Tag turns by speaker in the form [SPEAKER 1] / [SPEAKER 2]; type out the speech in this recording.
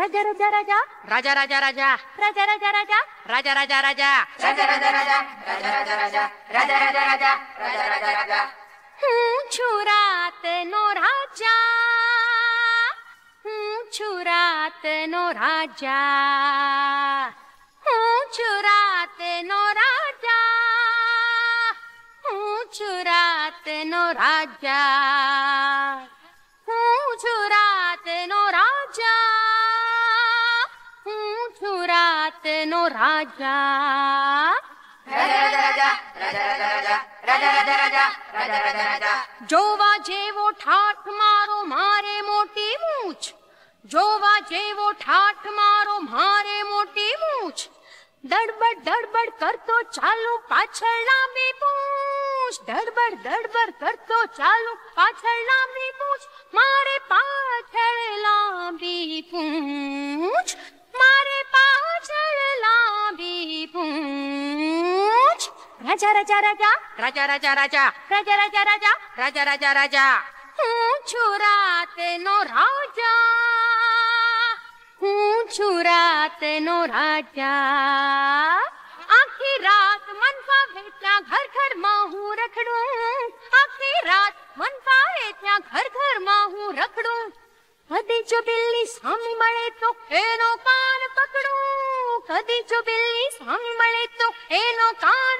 [SPEAKER 1] Raja raja raja. Raja raja raja.
[SPEAKER 2] Raja raja raja.
[SPEAKER 1] Raja raja raja. Raja raja raja.
[SPEAKER 2] Raja raja raja. Raja raja raja. Raja raja raja. Raja Raja raja, Raja Raja raja, Raja Raja raja. Raja Raja राजा નો રાજા જોવા જેવો ઠાઠ મારો મારે મોટી મૂછ જોવા જેવો ઠાઠ મારો મારે મોટી મૂછ દડબડ દડબડ કરતો ચાલુ પાછળ લાંબી પૂછ દડબડ દડબડ કરતો ચાલુ પાછળ લાંબી પૂછ राजा राजा राजा राजा राजा राजा राजा राजा राजा राजा राजा राजा छुरा तेनो राजा हूँ छुरा तेनो राजा आखी रात मन पा भेटना घर घर माहू रखड़ू आखी रात मन पा भेटना घर घर माहू रखड़ू कदी जो बिल्ली सामी मले तो एनो कान पकडू कदी जो बिल्ली सामी मले तो एनो कान